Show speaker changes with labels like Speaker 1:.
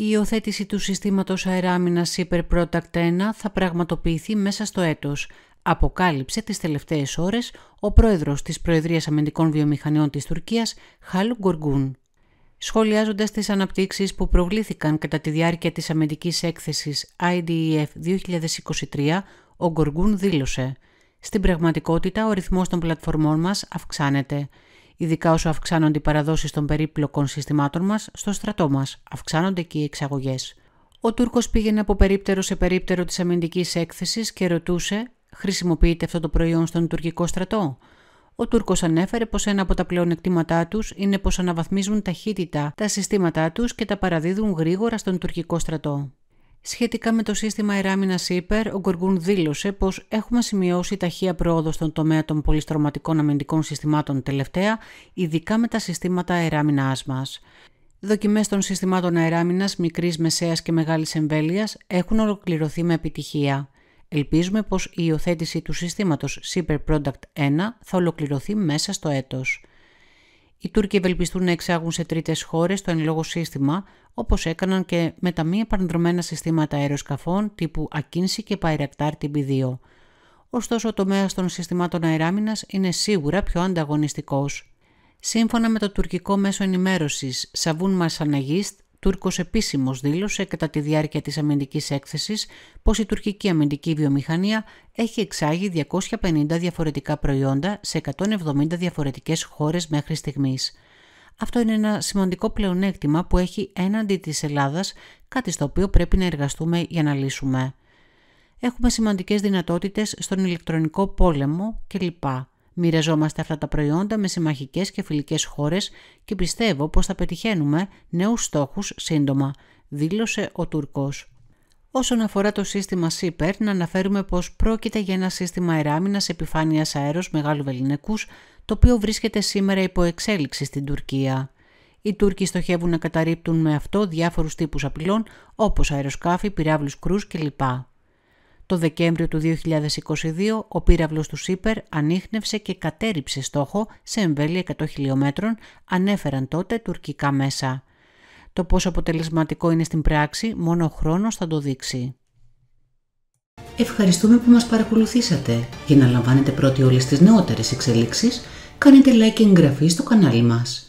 Speaker 1: Η υιοθέτηση του συστήματος αεράμινας Super 1 θα πραγματοποιηθεί μέσα στο έτος, αποκάλυψε τις τελευταίες ώρες ο πρόεδρος της Προεδρίας Αμυντικών Βιομηχανιών της Τουρκίας, Χάλου Γκοργκούν. Σχολιάζοντας τις αναπτύξεις που προβλήθηκαν κατά τη διάρκεια της αμυντικής έκθεσης IDEF 2023, ο Γκοργκούν δήλωσε «Στην πραγματικότητα ο ρυθμός των πλατφορμών μας αυξάνεται ειδικά όσο αυξάνονται οι παραδόσεις των περίπλοκων συστημάτων μας, στο στρατό μας, αυξάνονται και οι εξαγωγές. Ο Τούρκος πήγαινε από περίπτερο σε περίπτερο της αμυντικής έκθεσης και ρωτούσε «Χρησιμοποιείται αυτό το προϊόν στον τουρκικό στρατό» Ο Τούρκος ανέφερε πως ένα από τα πλεονεκτήματά τους είναι πως αναβαθμίζουν ταχύτητα τα συστήματά τους και τα παραδίδουν γρήγορα στον τουρκικό στρατό. Σχετικά με το σύστημα εράμινας ΥΠΕΡ, ο Γκοργούν δήλωσε πως έχουμε σημειώσει ταχεία πρόοδο στον τομέα των πολυστρωματικών αμυντικών συστημάτων τελευταία, ειδικά με τα συστήματα αεράμινά μας. Δοκιμές των συστημάτων αεράμινας μικρής, μεσαίας και μεγάλης εμβέλειας έχουν ολοκληρωθεί με επιτυχία. Ελπίζουμε πως η υιοθέτηση του συστήματος Super Product 1 θα ολοκληρωθεί μέσα στο έτος. Οι Τούρκοι ευελπιστούν να εξάγουν σε τρίτες χώρες το εν λόγω σύστημα, όπως έκαναν και με τα μη επανδρομένα συστήματα αεροσκαφών τύπου Ακίνση και Παϊρακτάρ TB2. Ωστόσο, ο τομέας των συστημάτων αεράμινας είναι σίγουρα πιο ανταγωνιστικός. Σύμφωνα με το τουρκικό μέσο ενημέρωσης Σαβούν Μασαναγίστ, Τούρκος επίσημος δήλωσε κατά τη διάρκεια της αμυντικής έκθεσης πως η τουρκική αμυντική βιομηχανία έχει εξάγει 250 διαφορετικά προϊόντα σε 170 διαφορετικές χώρες μέχρι στιγμής. Αυτό είναι ένα σημαντικό πλεονέκτημα που έχει έναντι της Ελλάδας, κάτι στο οποίο πρέπει να εργαστούμε για να λύσουμε. Έχουμε σημαντικές δυνατότητες στον ηλεκτρονικό πόλεμο κλπ. Μοιραζόμαστε αυτά τα προϊόντα με συμμαχικές και φιλικές χώρες και πιστεύω πως θα πετυχαίνουμε νέους στόχους σύντομα, δήλωσε ο Τουρκό. Όσον αφορά το σύστημα ΣΥΠΕΡ, να αναφέρουμε πως πρόκειται για ένα σύστημα εράμινας επιφάνειας αέρος μεγάλου βεληνικούς, το οποίο βρίσκεται σήμερα υπό εξέλιξη στην Τουρκία. Οι Τούρκοι στοχεύουν να καταρρύπτουν με αυτό διάφορους τύπους απειλών, όπως αεροσκάφη, πυράβλους κρούς κλπ. Το Δεκέμβριο του 2022 ο πύραυλος του Σίπερ ανείχνευσε και κατέριψε στόχο σε εμβέλεια 100 χιλιόμετρων, ανέφεραν τότε τουρκικά μέσα. Το πόσο αποτελεσματικό είναι στην πράξη μόνο ο χρόνος θα το δείξει. Ευχαριστούμε που μας παρακολουθήσατε. Για να λαμβάνετε πρώτοι όλες τις νεότερες εξελίξεις, κάνετε like και εγγραφή στο κανάλι μας.